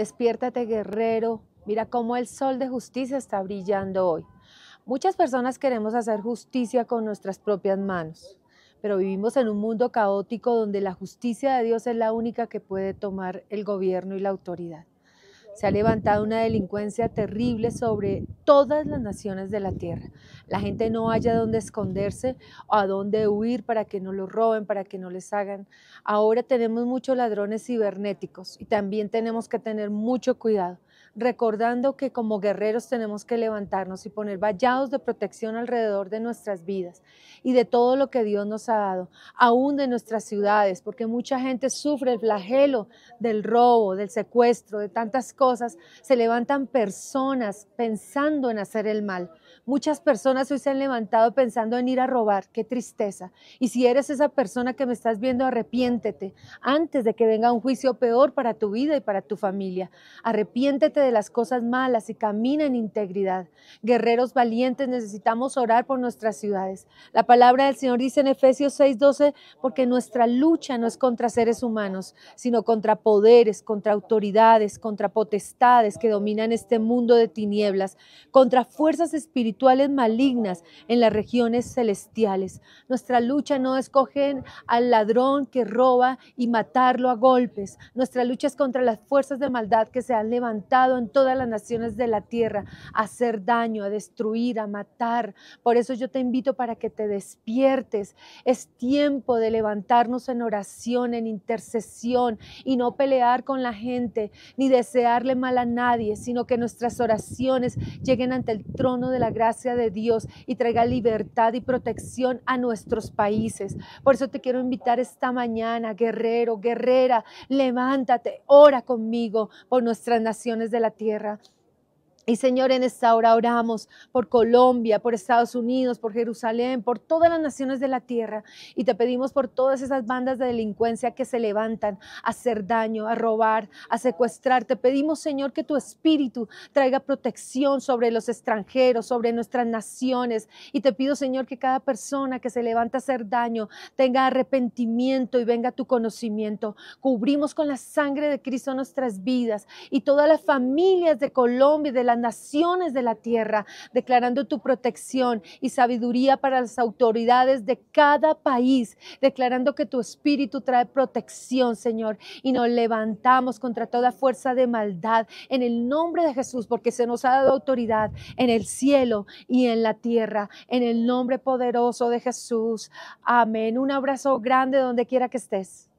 Despiértate guerrero, mira cómo el sol de justicia está brillando hoy. Muchas personas queremos hacer justicia con nuestras propias manos, pero vivimos en un mundo caótico donde la justicia de Dios es la única que puede tomar el gobierno y la autoridad se ha levantado una delincuencia terrible sobre todas las naciones de la tierra. La gente no haya dónde esconderse o a dónde huir para que no lo roben, para que no les hagan. Ahora tenemos muchos ladrones cibernéticos y también tenemos que tener mucho cuidado recordando que como guerreros tenemos que levantarnos y poner vallados de protección alrededor de nuestras vidas y de todo lo que Dios nos ha dado, aún de nuestras ciudades, porque mucha gente sufre el flagelo del robo, del secuestro, de tantas cosas. Se levantan personas pensando en hacer el mal. Muchas personas hoy se han levantado pensando en ir a robar, qué tristeza. Y si eres esa persona que me estás viendo, arrepiéntete antes de que venga un juicio peor para tu vida y para tu familia. Arrepiéntete de las cosas malas y camina en integridad. Guerreros valientes, necesitamos orar por nuestras ciudades. La palabra del Señor dice en Efesios 6:12, porque nuestra lucha no es contra seres humanos, sino contra poderes, contra autoridades, contra potestades que dominan este mundo de tinieblas, contra fuerzas espirituales malignas en las regiones celestiales. Nuestra lucha no es coger al ladrón que roba y matarlo a golpes. Nuestra lucha es contra las fuerzas de maldad que se han levantado en todas las naciones de la tierra a hacer daño, a destruir, a matar. Por eso yo te invito para que te despiertes. Es tiempo de levantarnos en oración, en intercesión y no pelear con la gente ni desearle mal a nadie, sino que nuestras oraciones lleguen ante el trono de la gracia de Dios y traiga libertad y protección a nuestros países. Por eso te quiero invitar esta mañana, guerrero, guerrera, levántate, ora conmigo por nuestras naciones de la tierra y Señor, en esta hora oramos por Colombia, por Estados Unidos, por Jerusalén, por todas las naciones de la tierra. Y te pedimos por todas esas bandas de delincuencia que se levantan a hacer daño, a robar, a secuestrar. Te pedimos, Señor, que tu espíritu traiga protección sobre los extranjeros, sobre nuestras naciones. Y te pido, Señor, que cada persona que se levanta a hacer daño tenga arrepentimiento y venga tu conocimiento. Cubrimos con la sangre de Cristo nuestras vidas y todas las familias de Colombia y de naciones de la tierra, declarando tu protección y sabiduría para las autoridades de cada país, declarando que tu espíritu trae protección, Señor, y nos levantamos contra toda fuerza de maldad en el nombre de Jesús, porque se nos ha dado autoridad en el cielo y en la tierra, en el nombre poderoso de Jesús. Amén. Un abrazo grande donde quiera que estés.